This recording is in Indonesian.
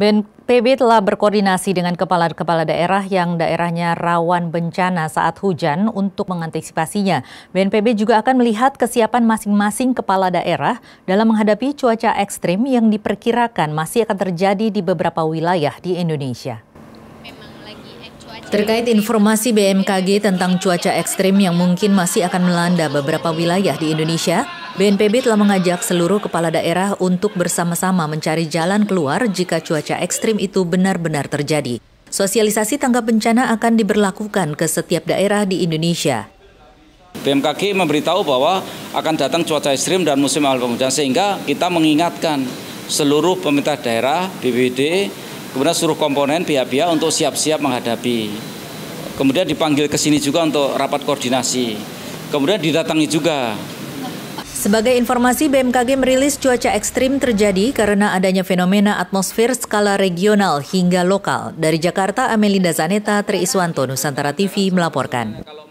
BNPB telah berkoordinasi dengan kepala-kepala daerah yang daerahnya rawan bencana saat hujan untuk mengantisipasinya. BNPB juga akan melihat kesiapan masing-masing kepala daerah dalam menghadapi cuaca ekstrim yang diperkirakan masih akan terjadi di beberapa wilayah di Indonesia. Terkait informasi BMKG tentang cuaca ekstrim yang mungkin masih akan melanda beberapa wilayah di Indonesia, BNPB telah mengajak seluruh kepala daerah untuk bersama-sama mencari jalan keluar jika cuaca ekstrim itu benar-benar terjadi. Sosialisasi tanggap bencana akan diberlakukan ke setiap daerah di Indonesia. BMKG memberitahu bahwa akan datang cuaca ekstrim dan musim awal penghujan sehingga kita mengingatkan seluruh pemerintah daerah, BPD, kemudian seluruh komponen pihak-pihak untuk siap-siap menghadapi. Kemudian dipanggil ke sini juga untuk rapat koordinasi. Kemudian didatangi juga sebagai informasi, BMKG merilis cuaca ekstrim terjadi karena adanya fenomena atmosfer skala regional hingga lokal. Dari Jakarta, Amelinda Zaneta, Tri Iswanto, Nusantara TV melaporkan.